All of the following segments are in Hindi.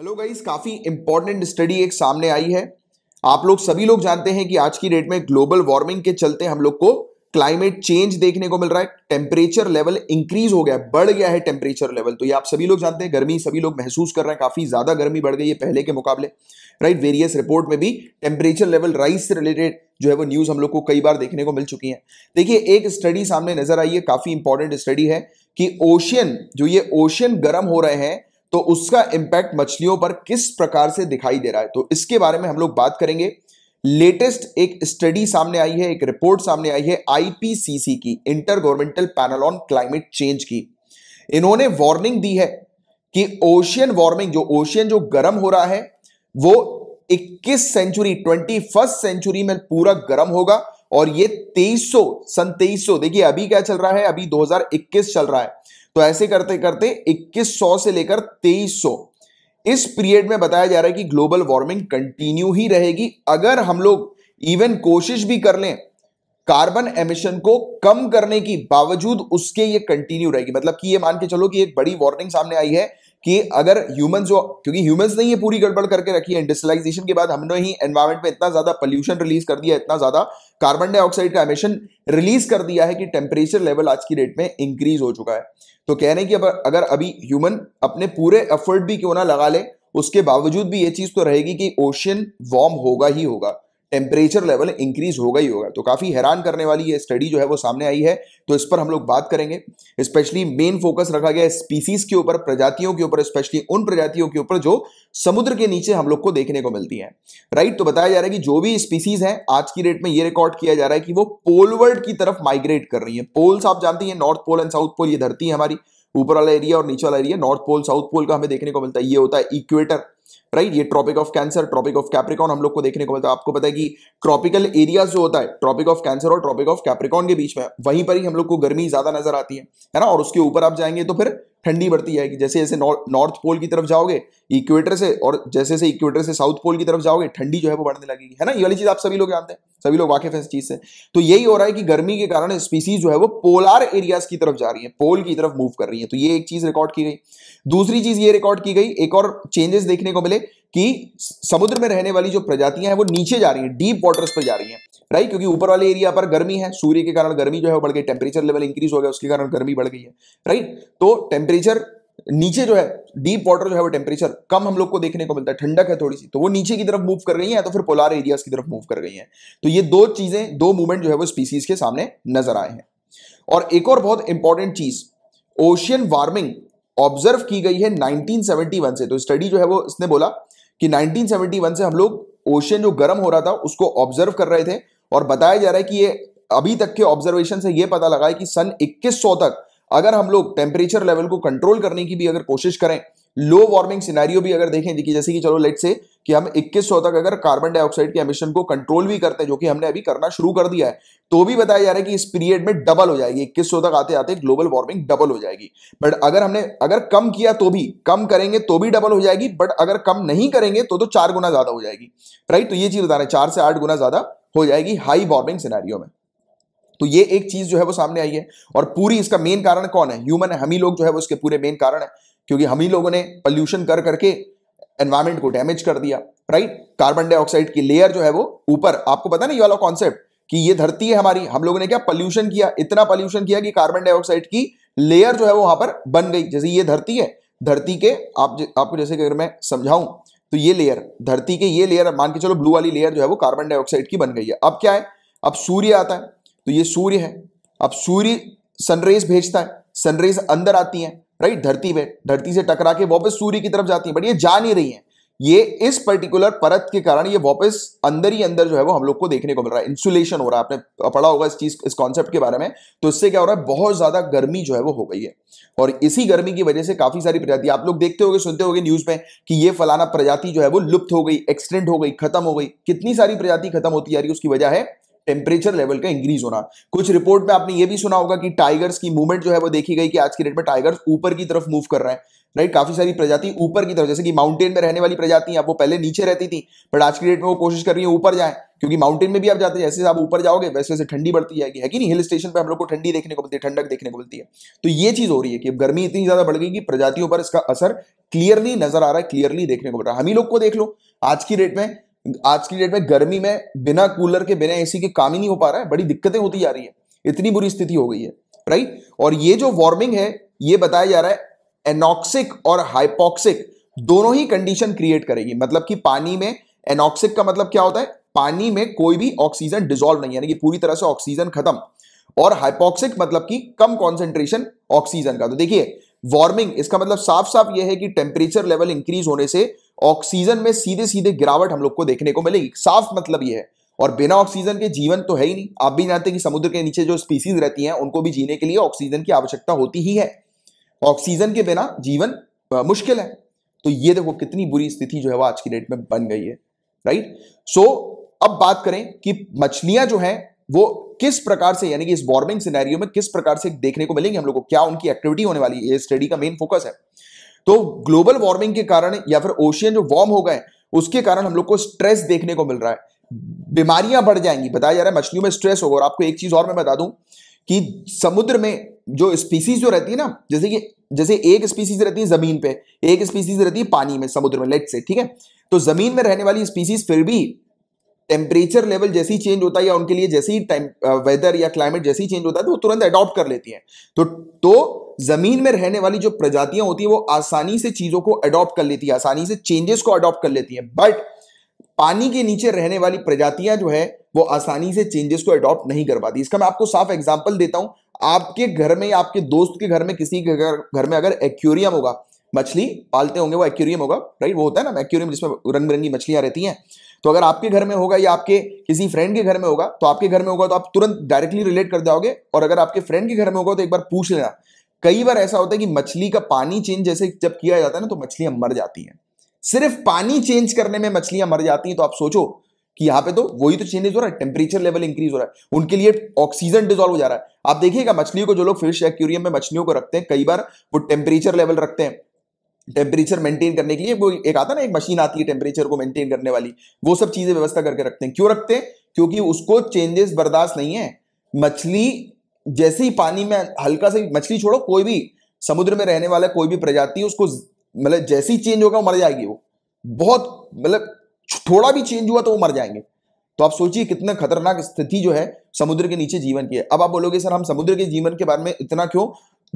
हेलो गाइस काफ़ी इंपॉर्टेंट स्टडी एक सामने आई है आप लोग सभी लोग जानते हैं कि आज की डेट में ग्लोबल वार्मिंग के चलते हम लोग को क्लाइमेट चेंज देखने को मिल रहा है टेम्परेचर लेवल इंक्रीज हो गया बढ़ गया है टेम्परेचर लेवल तो ये आप सभी लोग जानते हैं गर्मी सभी लोग महसूस कर रहे हैं काफ़ी ज़्यादा गर्मी बढ़ गई है पहले के मुकाबले राइट वेरियस रिपोर्ट में भी टेम्परेचर लेवल राइस से रिलेटेड जो है वो न्यूज़ हम लोग को कई बार देखने को मिल चुकी है देखिए एक स्टडी सामने नजर आई है काफ़ी इंपॉर्टेंट स्टडी है कि ओशियन जो ये ओशियन गर्म हो रहे हैं तो उसका इंपैक्ट मछलियों पर किस प्रकार से दिखाई दे रहा है तो इसके बारे में हम लोग बात करेंगे लेटेस्ट एक स्टडी सामने आई है एक रिपोर्ट सामने आई है आईपीसीसी की inter governmental panel on climate change की इन्होंने वार्निंग दी है कि ओशियन वार्मिंग जो ओशियन जो गर्म हो रहा है वो 21 सेंचुरी 21 सेंचुरी में पूरा गर्म होगा और ये 2300 सन 2300 देखिए अभी क्या चल रहा है अभी 2021 चल रहा है तो ऐसे करते करते 2100 से लेकर 2300 इस पीरियड में बताया जा रहा है कि ग्लोबल वार्मिंग कंटिन्यू ही रहेगी अगर हम लोग इवन कोशिश भी कर लें कार्बन एमिशन को कम करने की बावजूद उसके ये कंटिन्यू रहेगी मतलब कि ये मान के चलो कि एक बड़ी वार्निंग सामने आई है कि अगर ह्यूमन जो क्योंकि ह्यूमन्स ने ये पूरी गड़बड़ करके रखी है इंडस्ट्रियलाइजेशन के बाद हमने ही एनवायरमेंट में इतना ज्यादा पोल्यूशन रिलीज कर दिया इतना ज्यादा कार्बन डाइऑक्साइड का एमिशन रिलीज कर दिया है कि टेम्परेचर लेवल आज की डेट में इंक्रीज हो चुका है तो कह रहे हैं कि अब अगर अभी ह्यूमन अपने पूरे एफर्ट भी क्यों ना लगा ले उसके बावजूद भी ये चीज तो रहेगी कि ओशियन वार्म होगा ही होगा टेम्परेचर लेवल इंक्रीज होगा ही होगा तो काफ़ी हैरान करने वाली ये स्टडी जो है वो सामने आई है तो इस पर हम लोग बात करेंगे स्पेशली मेन फोकस रखा गया है स्पीसीज के ऊपर प्रजातियों के ऊपर स्पेशली उन प्रजातियों के ऊपर जो समुद्र के नीचे हम लोग को देखने को मिलती हैं राइट तो बताया जा रहा है कि जो भी स्पीसीज हैं आज की डेट में ये रिकॉर्ड किया जा रहा है कि वो पोलवर्ड की तरफ माइग्रेट कर रही है पोल्स आप जानती हैं north pole and south pole ये धरती है हमारी ऊपर वाला एरिया और नीचे वाला area north pole south pole का हमें देखने को मिलता है ये होता है इक्वेटर राइट ये tropic of cancer tropic of capricorn हम लोग को देखने को मिलता है आपको पता है कि ट्रॉपिकल एरियाज जो होता है ट्रॉपिक ऑफ कैंसर और ट्रॉपिक ऑफ कैप्रिकॉन के बीच में वहीं पर ही हम लोग को गर्मी ज्यादा नजर आती है है ना और उसके ऊपर आप जाएंगे तो फिर ठंडी बढ़ती जाएगी जैसे जैसे नॉर्थ पोल की तरफ जाओगे इक्वेटर से और जैसे जैसे इक्वेटर से साउथ पोल की तरफ जाओगे ठंडी जो है वो बढ़ने लगेगी है ना ये वाली चीज़ आप सभी लोग जानते हैं सभी लोग वाकिफ है इस चीज़ से तो यही हो रहा है कि गर्मी के कारण स्पीसीज जो है वो पोलार एरियाज की तरफ जा रही है पोल की तरफ मूव कर रही है तो ये एक चीज़ रिकॉर्ड की गई दूसरी चीज़ ये रिकॉर्ड की गई एक और चेंजेस देखने को मिले कि समुद्र में रहने वाली जो प्रजातियां हैं वो नीचे जा रही हैं डीप वाटर्स पर जा रही हैं राइट क्योंकि ऊपर वाले एरिया पर गर्मी है सूर्य के कारण गर्मी जो है वो बढ़ गई टेम्परेचर लेवल इंक्रीज हो गया उसके कारण गर्मी बढ़ गई है राइट तो टेम्परेचर नीचे जो है डीप वाटर जो है वो टेम्परेचर कम हम लोग को देखने को मिलता है ठंडक है थोड़ी सी तो वो नीचे की तरफ मूव कर गई है तो फिर पोलार एरियाज की तरफ मूव कर गई है तो ये दो चीजें दो मूवमेंट जो है वो स्पीसीज के सामने नजर आए हैं और एक और बहुत इंपॉर्टेंट चीज ओशियन वार्मिंग ऑब्जर्व की गई है 1971 से तो स्टडी जो है वो इसने बोला कि 1971 से हम लोग ओशियन जो गर्म हो रहा था उसको ऑब्जर्व कर रहे थे और बताया जा रहा है कि ये अभी तक के ऑब्जर्वेशन से ये पता लगा है कि सन 2100 तक अगर हम लोग टेम्परेचर लेवल को कंट्रोल करने की भी अगर कोशिश करें लो वार्मिंग सिनेरियो भी अगर देखें देखिए जैसे कि चलो लेट से कि हम 2100 तक अगर कार्बन डाइऑक्साइड के एमिशन को कंट्रोल भी करते हैं जो कि हमने अभी करना शुरू कर दिया है तो भी बताया जा रहा है कि इस पीरियड में डबल हो जाएगी 2100 तक आते आते ग्लोबल वार्मिंग डबल हो जाएगी बट अगर हमने अगर कम किया तो भी कम करेंगे तो भी डबल हो जाएगी बट अगर कम नहीं करेंगे तो तो चार गुना ज्यादा हो जाएगी राइट तो ये चीज बता रहे हैं चार से आठ गुना ज्यादा हो जाएगी हाई वार्मिंग सिनेरियो में तो ये एक चीज जो है वो सामने आई है और पूरी इसका मेन कारण कौन है ह्यूमन है हम ही लोग जो है वो इसके पूरे मेन कारण है क्योंकि हम ही लोगों ने पॉल्यूशन कर करके एनवायरमेंट को डैमेज कर दिया राइट कार्बन डाइऑक्साइड की लेयर जो है वो ऊपर आपको पता ना ये वाला कॉन्सेप्ट कि ये धरती है हमारी हम लोगों ने क्या पॉल्यूशन किया इतना पॉल्यूशन किया कि कार्बन डाइऑक्साइड की लेयर जो है वो वहां पर बन गई जैसे ये धरती है धरती के आप आपको जैसे कि अगर मैं समझाऊं तो ये लेयर धरती के ये लेयर मान के चलो ब्लू वाली लेयर जो है वो कार्बन डाइऑक्साइड की बन गई है अब क्या है अब सूर्य आता है तो ये सूर्य है अब सूर्य सनरेज भेजता है सनरेज अंदर आती है राइट धरती में धरती से टकरा के वापस सूर्य की तरफ जाती है बट ये जा नहीं रही है ये इस पर्टिकुलर परत के कारण ये वापस अंदर ही अंदर जो है वो हम लोग को देखने को मिल रहा है इंसुलेशन हो रहा है आपने पढ़ा होगा इस चीज इस कॉन्सेप्ट के बारे में तो इससे क्या हो रहा है बहुत ज्यादा गर्मी जो है वो हो गई है और इसी गर्मी की वजह से काफी सारी प्रजाति आप लोग देखते हो सुनते हो न्यूज में कि ये फलाना प्रजाति जो है वो लुप्त हो गई एक्सटेंड हो गई खत्म हो गई कितनी सारी प्रजाति खत्म होती जा रही है उसकी वजह है टेम्परेचर लेवल का इंक्रीज होना कुछ रिपोर्ट में आपने ये भी सुना होगा कि टाइगर्स की मूवमेंट जो है वो देखी गई कि आज की डेट में टाइगर्स ऊपर की तरफ मूव कर रहे हैं राइट काफी सारी प्रजाति ऊपर की तरफ जैसे कि माउंटेन में रहने वाली प्रजाति आप वो पहले नीचे रहती थी बट आज की डेट में वो कोशिश कर रही है ऊपर जाए क्योंकि माउंटेन में भी आप जाते हैं जैसे आप ऊपर जाओगे वैसे वैसे ठंडी बढ़ती जाएगी है कि नहीं हिल स्टेशन पर हम लोग को ठंडी देखने को मिलती है ठंडक देखने को मिलती है तो ये चीज हो रही है कि गर्मी इतनी ज्यादा बढ़ गई कि प्रजातियों पर इसका असर क्लियरली नजर आ रहा है क्लियरली देखने को मिल रहा है हम ही लोग को देख लो आज की डेट में आज की डेट में गर्मी में बिना कूलर के बिना एसी के काम ही नहीं हो पा रहा है बड़ी दिक्कतें होती जा रही है इतनी बुरी स्थिति हो गई है राइट और ये जो वार्मिंग है ये बताया जा रहा है एनॉक्सिक और हाइपोक्सिक दोनों ही कंडीशन क्रिएट करेगी मतलब कि पानी में एनॉक्सिक का मतलब क्या होता है पानी में कोई भी ऑक्सीजन डिजोल्व नहीं यानी कि पूरी तरह से ऑक्सीजन खत्म और हाइपोक्सिक मतलब कि कम कॉन्सेंट्रेशन ऑक्सीजन का तो देखिए वार्मिंग इसका मतलब साफ साफ यह है कि टेम्परेचर लेवल इंक्रीज होने से ऑक्सीजन में सीधे सीधे गिरावट हम लोग को देखने को मिलेगी साफ मतलब ये है और बिना ऑक्सीजन के जीवन तो है ही नहीं आप भी जानते हैं कि समुद्र के नीचे जो स्पीसीज रहती हैं उनको भी जीने के लिए ऑक्सीजन की आवश्यकता होती ही है ऑक्सीजन के बिना जीवन मुश्किल है तो ये देखो कितनी बुरी स्थिति जो है वो आज की डेट में बन गई है राइट सो so, अब बात करें कि मछलियां जो हैं वो किस प्रकार से यानी कि इस वार्मिंग सिनेरियो में किस प्रकार से देखने को मिलेंगे हम लोग को क्या उनकी एक्टिविटी होने वाली है स्टडी का मेन फोकस है तो ग्लोबल वार्मिंग के कारण या फिर ओशियन जो वार्म हो गए उसके कारण हम लोग को स्ट्रेस देखने को मिल रहा है बीमारियां बढ़ जाएंगी बताया जा रहा है मछलियों में स्ट्रेस होगा और आपको एक चीज और मैं बता दूं कि समुद्र में जो स्पीसीज जो रहती है ना जैसे कि जैसे एक स्पीसीज रहती है जमीन पे एक स्पीसीज रहती है पानी में समुद्र में लेट से ठीक है तो जमीन में रहने वाली स्पीसीज फिर भी टेम्परेचर लेवल जैसे ही चेंज होता है या उनके लिए जैसे ही टाइम वेदर uh, या क्लाइमेट जैसे ही चेंज होता है तो वो तुरंत अडॉप्ट कर लेती है तो तो ज़मीन में रहने वाली जो प्रजातियां होती है वो आसानी से चीज़ों को अडॉप्ट कर लेती है आसानी से चेंजेस को अडॉप्ट कर लेती है बट पानी के नीचे रहने वाली प्रजातियां जो है वो आसानी से चेंजेस को अडॉप्ट नहीं कर पाती इसका मैं आपको साफ एग्जाम्पल देता हूं आपके घर में या आपके दोस्त के घर में किसी के घर घर में अगर एक्यूरियम होगा मछली पालते होंगे वो एक्यूरियम होगा राइट वो होता है ना एक्यूरियम जिसमें रंग बिरंगी मछलियां रहती हैं तो अगर आपके घर में होगा या आपके किसी फ्रेंड के घर में होगा तो आपके घर में होगा तो आप तुरंत डायरेक्टली रिलेट कर जाओगे और अगर आपके फ्रेंड के घर में होगा तो एक बार पूछ लेना कई बार ऐसा होता है कि मछली का पानी चेंज जैसे जब किया जाता है ना तो मछलियां मर जाती हैं सिर्फ पानी चेंज करने में मछलियां मर जाती हैं तो आप सोचो कि यहां पे तो वही तो चेंजेस हो रहा है टेम्परेचर लेवल इंक्रीज हो रहा है उनके लिए ऑक्सीजन डिजोल्व हो जा रहा है आप देखिएगा मछलियों को जो लोग फिश एक्वेरियम में मछलियों को रखते हैं कई बार वो टेम्परेचर लेवल रखते हैं टेम्परेचर मेंटेन करने के लिए वो एक आता ना एक मशीन आती है टेम्परेचर को मेंटेन करने वाली वो सब चीजें व्यवस्था करके रखते हैं क्यों रखते हैं क्योंकि उसको चेंजेस बर्दाश्त नहीं है मछली जैसे ही पानी में हल्का सा मछली छोड़ो कोई भी समुद्र में रहने वाला कोई भी प्रजाति उसको मतलब जैसे ही चेंज होगा मर जाएगी वो बहुत मतलब थोड़ा भी चेंज हुआ तो वो मर जाएंगे तो आप सोचिए कितना खतरनाक स्थिति जो है समुद्र के नीचे जीवन की है अब आप बोलोगे सर हम समुद्र के जीवन के बारे में इतना क्यों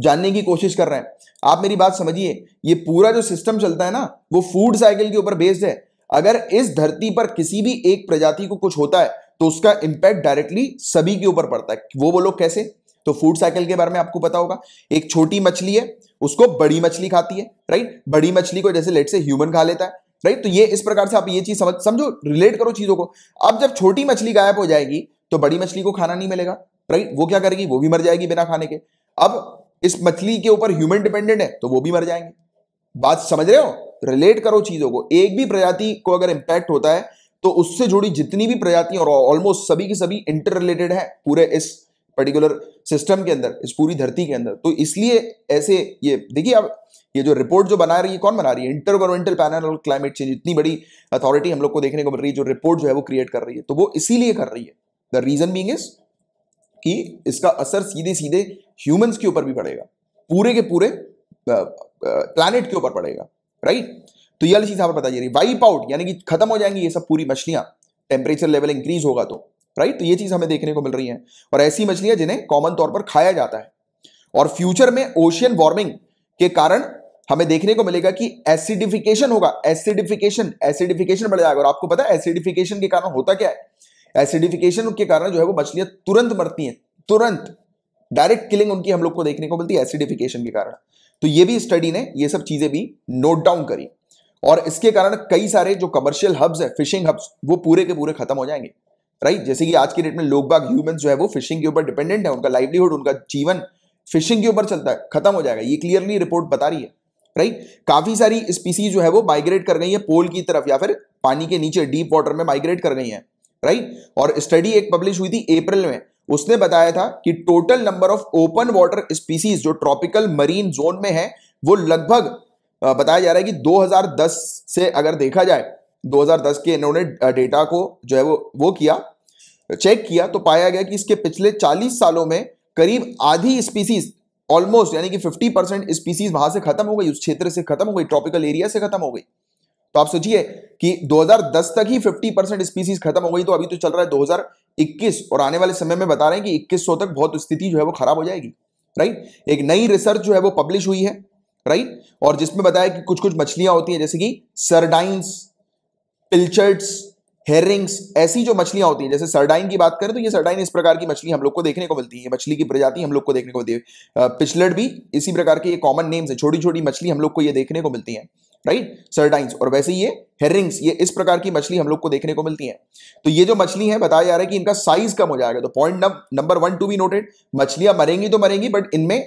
जानने की कोशिश कर रहे हैं आप मेरी बात समझिए ये पूरा जो सिस्टम चलता है ना वो फूड साइकिल के ऊपर बेस्ड है अगर इस धरती पर किसी भी एक प्रजाति को कुछ होता है तो उसका इंपैक्ट डायरेक्टली सभी के ऊपर पड़ता है वो बोलो कैसे तो फूड साइकिल के बारे में आपको पता होगा एक छोटी मछली है उसको बड़ी मछली खाती है राइट बड़ी मछली को जैसे लेट से ह्यूमन खा लेता है राइट तो ये इस प्रकार से आप ये चीज समझ समझो रिलेट करो चीजों को अब जब छोटी मछली गायब हो जाएगी तो बड़ी मछली को खाना नहीं मिलेगा राइट वो क्या करेगी वो भी मर जाएगी बिना खाने के अब इस मछली के ऊपर ह्यूमन डिपेंडेंट है तो वो भी मर जाएंगे बात समझ रहे हो रिलेट करो चीजों को एक भी प्रजाति को अगर इंपैक्ट होता है तो उससे जुड़ी जितनी भी प्रजातियां और ऑलमोस्ट सभी की सभी इंटर रिलेटेड है पूरे इस पर्टिकुलर सिस्टम के अंदर इस पूरी धरती के अंदर तो इसलिए ऐसे ये देखिए अब ये जो रिपोर्ट जो बना रही है कौन बना रही है इंटर गवर्नमेंटल पैनल और क्लाइमेट चेंज इतनी बड़ी अथॉरिटी हम लोग को देखने को मिल रही है जो रिपोर्ट जो है वो क्रिएट कर रही है तो वो इसीलिए कर रही है द रीजन बींग इज कि इसका असर सीधे सीधे ह्यूमंस के ऊपर भी पड़ेगा पूरे के पूरे प्लानिट के ऊपर पड़ेगा राइट तो ये वाली चीज यहाँ पर बताइए वाइप आउट यानी कि खत्म हो जाएंगी ये सब पूरी मछलियां टेम्परेचर लेवल इंक्रीज होगा तो राइट तो ये चीज हमें देखने को मिल रही है और ऐसी मछलियां जिन्हें कॉमन तौर पर खाया जाता है और फ्यूचर में ओशियन वार्मिंग के कारण हमें देखने को मिलेगा कि एसिडिफिकेशन होगा एसिडिफिकेशन एसिडिफिकेशन बढ़ जाएगा और आपको पता है एसिडिफिकेशन के कारण होता क्या है एसिडिफिकेशन के कारण जो है वो मछलियां तुरंत मरती हैं तुरंत डायरेक्ट किलिंग उनकी हम लोग को देखने को मिलती है एसिडिफिकेशन के कारण तो ये भी स्टडी ने ये सब चीजें भी नोट डाउन करी और इसके कारण कई सारे जो कमर्शियल हब्स है फिशिंग हब्स वो पूरे के पूरे खत्म हो जाएंगे राइट जैसे कि आज के डेट में लोग बाग ह्यूमन जो है वो फिशिंग के ऊपर डिपेंडेंट है उनका लाइवलीहुड उनका जीवन फिशिंग के ऊपर चलता है खत्म हो जाएगा ये क्लियरली रिपोर्ट बता रही है राइट काफी सारी स्पीसीज जो है वो माइग्रेट कर गई है पोल की तरफ या फिर पानी के नीचे डीप वाटर में माइग्रेट कर गई है राइट और स्टडी एक पब्लिश हुई थी अप्रैल में उसने बताया था कि total number of open water species जो ट्रॉपिकल मरीन जोन में है वो लगभग बताया जा रहा है कि 2010 से अगर देखा जाए 2010 के इन्होंने डेटा को जो है वो वो किया चेक किया तो पाया गया कि इसके पिछले 40 सालों में करीब आधी स्पीसीज ऑलमोस्ट यानी कि 50 परसेंट स्पीसीज वहां से खत्म हो गई उस क्षेत्र से खत्म हो गई ट्रॉपिकल एरिया से खत्म हो गई तो आप सोचिए कि 2010 तक ही 50 परसेंट स्पीसीज खत्म हो गई तो अभी तो चल रहा है 2021 और आने वाले समय में बता रहे हैं कि इक्कीस तक बहुत स्थिति जो है वो खराब हो जाएगी राइट एक नई रिसर्च जो है वो पब्लिश हुई है राइट और जिसमें बताया कि कुछ कुछ मछलियां होती हैं जैसे कि सरडाइंस पिल्चर्ट्स हेरिंग्स ऐसी जो मछलियां होती हैं जैसे सरडाइन की बात करें तो ये सरडाइन इस प्रकार की मछली हम लोग को देखने को मिलती है मछली की प्रजाति हम लोग को देखने को मिलती है पिछलड़ भी इसी प्रकार के ये कॉमन नेम्स है छोटी छोटी मछली हम लोग को ये देखने को मिलती है राइट सरडाइंस और वैसे ये हेरिंग्स ये इस प्रकार की मछली हम लोग को देखने को मिलती है तो ये जो मछली है बताया जा रहा है कि इनका साइज कम हो जाएगा तो point number one to be noted मछलियां मरेंगी तो मरेंगी बट इनमें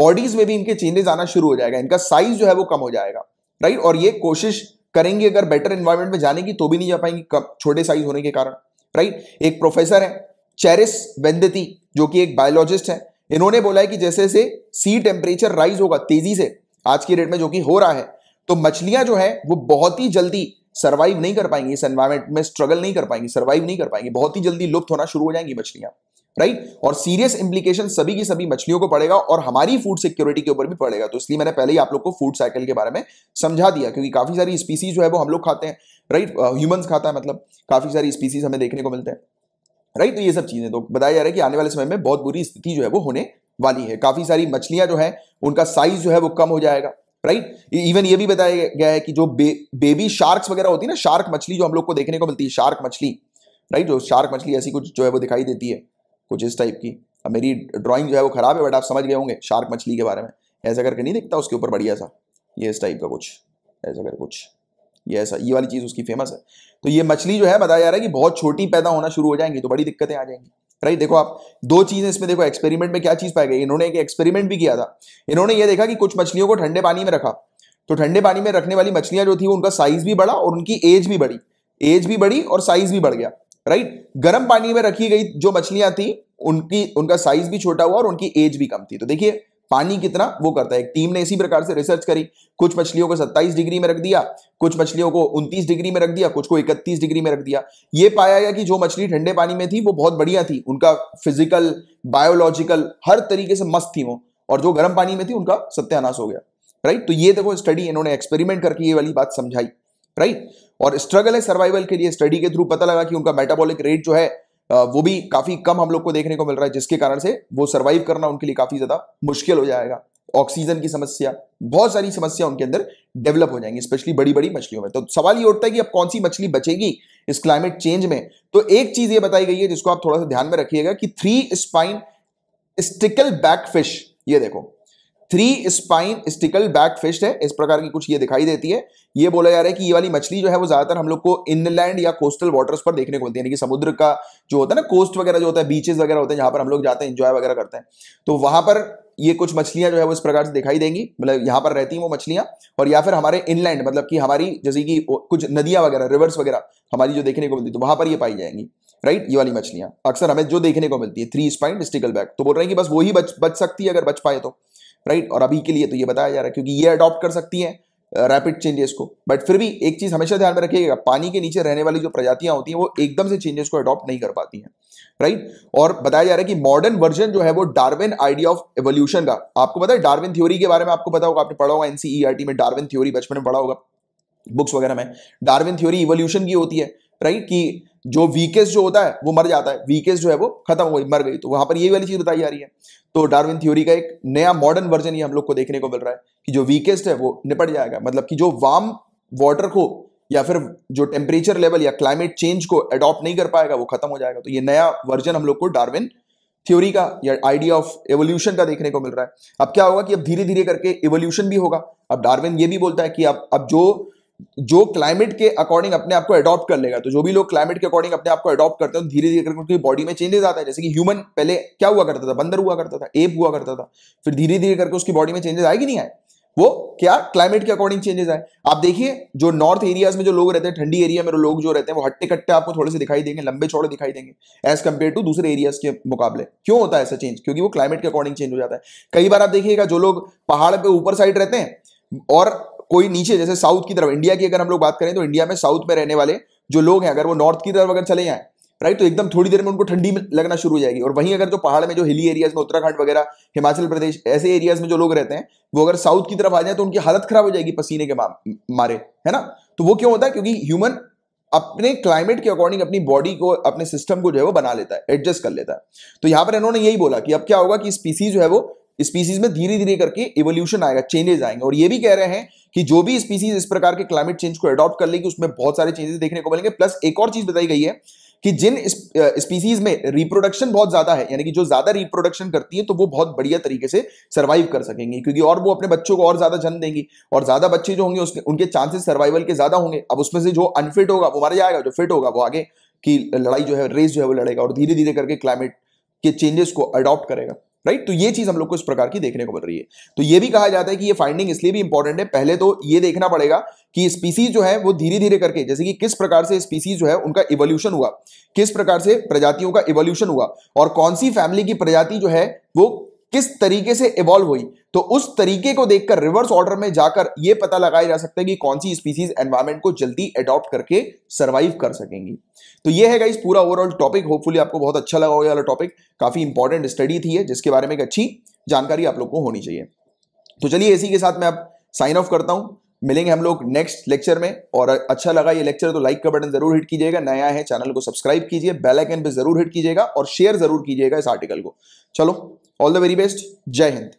बॉडीज में भी इनके चेंजेस आना शुरू हो जाएगा इनका साइज जो है वो कम हो जाएगा राइट और ये कोशिश करेंगे अगर बेटर इन्वायरमेंट में जाने की तो भी नहीं जा पाएंगी छोटे साइज होने के कारण राइट एक प्रोफेसर है चेरिस वेंदती जो कि एक बायोलॉजिस्ट है इन्होंने बोला है कि जैसे जैसे सी टेम्परेचर राइज होगा तेजी से आज की डेट में जो कि हो रहा है तो मछलियां जो है वो बहुत ही जल्दी सर्वाइव नहीं कर पाएंगी इस एनवायरमेंट में स्ट्रगल नहीं कर पाएंगी सर्वाइव नहीं कर पाएंगी बहुत ही जल्दी लुप्त होना शुरू हो जाएंगी मछलियां राइट और सीरियस इंप्लीकेशन सभी की सभी मछलियों को पड़ेगा और हमारी फूड सिक्योरिटी के ऊपर भी पड़ेगा तो इसलिए मैंने पहले ही आप लोग को फूड साइकिल के बारे में समझा दिया क्योंकि काफी सारी स्पीसीज जो है वो हम लोग खाते हैं राइट ह्यूमंस खाता है मतलब काफी सारी स्पीसीज हमें देखने को मिलते हैं राइट तो ये सब चीजें तो बताया जा रहा है कि आने वाले समय में बहुत बुरी स्थिति जो है वो होने वाली है काफी सारी मछलियां जो है उनका साइज जो है वो कम हो जाएगा राइट इवन e-, ये भी बताया गया है कि जो बे, बेबी शार्क्स वगैरह होती है ना शार्क मछली जो हम लोग को देखने को मिलती है शार्क मछली राइट जो शार्क मछली ऐसी कुछ जो है वो दिखाई देती है कुछ इस टाइप की अब मेरी ड्राइंग जो है वो ख़राब है बट आप समझ गए होंगे शार्क मछली के बारे में ऐसा करके नहीं दिखता उसके ऊपर बढ़िया सा ये इस टाइप का कुछ ऐसा कर कुछ ये ऐसा ये वाली चीज़ उसकी फेमस है तो ये मछली जो है बताया जा रहा है कि बहुत छोटी पैदा होना शुरू हो जाएंगी तो बड़ी दिक्कतें आ जाएंगी राइट देखो आप दो चीज़ें इसमें देखो एक्सपेरिमेंट में क्या चीज़ पाई गई इन्होंने एक एक्सपेरिमेंट भी किया था इन्होंने ये देखा कि कुछ मछलियों को ठंडे पानी में रखा तो ठंडे पानी में रखने वाली मछलियां जो थी उनका साइज भी बढ़ा और उनकी एज भी बढ़ी एज भी बढ़ी और साइज भी बढ़ गया राइट गर्म पानी में रखी गई जो मछलियां थी उनकी उनका साइज भी छोटा हुआ और उनकी एज भी कम थी तो देखिए पानी कितना वो करता है एक टीम ने इसी प्रकार से रिसर्च करी कुछ मछलियों को 27 डिग्री में रख दिया कुछ मछलियों को 29 डिग्री में रख दिया कुछ को 31 डिग्री में रख दिया ये पाया गया कि जो मछली ठंडे पानी में थी वो बहुत बढ़िया थी उनका फिजिकल बायोलॉजिकल हर तरीके से मस्त थी वो और जो गर्म पानी में थी उनका सत्यानाश हो गया राइट तो ये देखो स्टडी इन्होंने एक्सपेरिमेंट करके ये वाली बात समझाई राइट और स्ट्रगल है सर्वाइवल के लिए स्टडी के थ्रू पता लगा कि उनका मेटाबॉलिक रेट जो है वो भी काफी कम हम लोग को देखने को मिल रहा है जिसके कारण से वो सर्वाइव करना उनके लिए काफी ज्यादा मुश्किल हो जाएगा ऑक्सीजन की समस्या बहुत सारी समस्या उनके अंदर डेवलप हो जाएंगी स्पेशली बड़ी बड़ी मछलियों में तो सवाल ये उठता है कि अब कौन सी मछली बचेगी इस क्लाइमेट चेंज में तो एक चीज ये बताई गई है जिसको आप थोड़ा सा ध्यान में रखिएगा कि three spine stickleback fish ये देखो three spine stickleback fish है इस प्रकार की कुछ ये दिखाई देती है ये बोला जा रहा है कि ये वाली मछली जो है वो ज्यादातर हम लोग को इनलैंड या कोस्टल वाटर्स पर देखने को मिलती है यानी कि समुद्र का जो होता है ना कोस्ट वगैरह जो होता है बीचेस वगैरह होते हैं जहां पर हम लोग जाते हैं इंजॉय वगैरह करते हैं तो वहां पर ये कुछ मछलियां जो है वो इस प्रकार से दिखाई देंगी मतलब यहाँ पर रहती हैं वो मछलियां और या फिर हमारे इनलैंड मतलब कि हमारी जैसे कि कुछ नदियां वगैरह रिवर्स वगैरह हमारी जो देखने को मिलती है तो वहां पर ये पाई जाएंगी राइट ये वाली मछलियां अक्सर हमें जो देखने को मिलती है थ्री स्पाइन स्टिकल बैक तो बोल रहे हैं कि बस वही बच बच सकती है अगर बच पाए तो राइट और अभी के लिए तो ये बताया जा रहा है क्योंकि ये अडॉप्ट कर सकती है रैपिड चेंजेस को बट फिर भी एक चीज़ हमेशा ध्यान में रखिएगा पानी के नीचे रहने वाली जो प्रजातियां होती हैं वो एकदम से चेंजेस को अडॉप्ट नहीं कर पाती हैं राइट right? और बताया जा रहा है कि मॉडर्न वर्जन जो है वो डार्विन आइडिया ऑफ एवोल्यूशन का आपको पता है डार्विन थ्योरी के बारे में आपको पता होगा आपने पढ़ा होगा एनसीईआरटी e e में डार्विन थ्योरी बचपन में पढ़ा होगा बुक्स वगैरह में डार्विन थ्योरी इवोल्यूशन की होती है राइट right? की जो वीकेस्ट जो होता है वो मर जाता है वीकेस्ट जो है वो खत्म हो गई मर गई तो वहां पर ये वाली चीज बताई जा रही है तो डार्विन थ्योरी का एक नया मॉडर्न वर्जन ही हम लोग को देखने को मिल रहा है कि जो वीकेस्ट है वो निपट जाएगा मतलब कि जो वार्म वाटर को या फिर जो टेम्परेचर लेवल या क्लाइमेट चेंज को अडॉप्ट नहीं कर पाएगा वो खत्म हो जाएगा तो ये नया वर्जन हम लोग को डार्विन थ्योरी का या आइडिया ऑफ एवोल्यूशन का देखने को मिल रहा है अब क्या होगा कि अब धीरे धीरे करके एवोल्यूशन भी होगा अब डार्विन ये भी बोलता है कि अब अब जो जो क्लाइमेट के अकॉर्डिंग अपने आप को अडॉप्ट कर लेगा तो जो भी लोग क्लाइमेट के अकॉर्डिंग अपने आप को अडॉप्ट करते हैं तो धीरे धीरे करके उनकी बॉडी में चेंजेस आता है जैसे कि ह्यूमन पहले क्या हुआ करता था बंदर हुआ करता था एप हुआ करता था फिर धीरे धीरे करके उसकी बॉडी में चेंजेस आएगी नहीं आए वो क्या क्लाइमेट के अकॉर्डिंग चेंजेस आए आप देखिए जो नॉर्थ एरियाज में जो लोग रहते हैं ठंडी एरिया में लोग जो रहते हैं वो हट्टे कट्टे आपको थोड़े से दिखाई देंगे लंबे छोड़े दिखाई देंगे एज कम्पेयर टू दूसरे एरियाज के मुकाबले क्यों होता है ऐसा चेंज क्योंकि वो क्लाइमेट के अकॉर्डिंग चेंज हो जाता है कई बार आप देखिएगा जो लोग पहाड़ पे ऊपर साइड रहते हैं और कोई नीचे जैसे साउथ की तरफ इंडिया की अगर हम लोग बात करें तो इंडिया में साउथ में रहने वाले जो लोग हैं अगर वो नॉर्थ की तरफ अगर चले जाएं राइट तो एकदम थोड़ी देर में उनको ठंडी लगना शुरू हो जाएगी और वहीं अगर जो पहाड़ में जो हिली एरियाज में उत्तराखंड वगैरह हिमाचल प्रदेश ऐसे एरियाज में जो लोग रहते हैं वो अगर साउथ की तरफ आ जाए तो उनकी हालत खराब हो जाएगी पसीने के मारे है ना तो वो क्यों होता है क्योंकि ह्यूमन अपने क्लाइमेट के अकॉर्डिंग अपनी बॉडी को अपने सिस्टम को जो है वो बना लेता है एडजस्ट कर लेता है तो यहां पर इन्होंने यही बोला कि अब क्या होगा कि स्पीसीज जो है वो स्पीसीज में धीरे धीरे करके इवोल्यूशन आएगा चेंजेस आएंगे और ये भी कह रहे हैं कि जो भी स्पीसीज इस प्रकार के क्लाइमेट चेंज को अडॉप्ट कर लेगी उसमें बहुत सारे चेंजेस देखने को मिलेंगे प्लस एक और चीज बताई गई है कि जिन स्पीसीज में रिप्रोडक्शन बहुत ज्यादा है यानी कि जो ज्यादा रिप्रोडक्शन करती है तो वो बहुत बढ़िया तरीके से सर्वाइव कर सकेंगी क्योंकि और वो अपने बच्चों को और ज्यादा जन्म देंगी और ज्यादा बच्चे जो होंगे उसके उनके चांसेस सर्वाइवल के ज्यादा होंगे अब उसमें से जो अनफिट होगा वो मर जाएगा जो फिट होगा वो आगे की लड़ाई जो है रेस जो है वो लड़ेगा और धीरे धीरे करके क्लाइमेट के चेंजेस को अडॉप्ट करेगा राइट तो ये चीज हम लोग को इस प्रकार की देखने को मिल रही है तो ये भी कहा जाता है कि ये फाइंडिंग इसलिए भी इंपॉर्टेंट है पहले तो ये देखना पड़ेगा कि स्पीसीज जो है वो धीरे धीरे करके जैसे कि किस प्रकार से स्पीसीज जो है उनका इवोल्यूशन हुआ किस प्रकार से प्रजातियों का इवोल्यूशन हुआ और कौन सी फैमिली की प्रजाति जो है वो किस तरीके से इवॉल्व हुई तो उस तरीके को देखकर रिवर्स ऑर्डर में जाकर यह पता लगाया जा सकता है कि कौन सी स्पीसीज एनवायरमेंट को जल्दी अडॉप्ट करके सर्वाइव कर सकेंगी तो यह है गाइस पूरा ओवरऑल टॉपिक होपफुली आपको बहुत अच्छा लगा होगा वाला टॉपिक काफी इंपॉर्टेंट स्टडी थी है जिसके बारे में एक अच्छी जानकारी आप लोग को होनी चाहिए तो चलिए इसी के साथ मैं अब साइन ऑफ करता हूं मिलेंगे हम लोग नेक्स्ट लेक्चर में और अच्छा लगा ये लेक्चर तो लाइक का बटन जरूर हिट कीजिएगा नया है चैनल को सब्सक्राइब कीजिए बेल आइकन पे जरूर हिट कीजिएगा और शेयर जरूर कीजिएगा इस आर्टिकल को चलो ऑल द वेरी बेस्ट जय हिंद